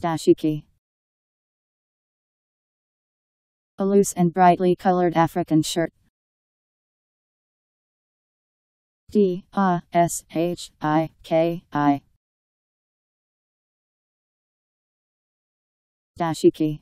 dashiki. A loose and brightly colored African shirt. D A S H I K I. Dashiki.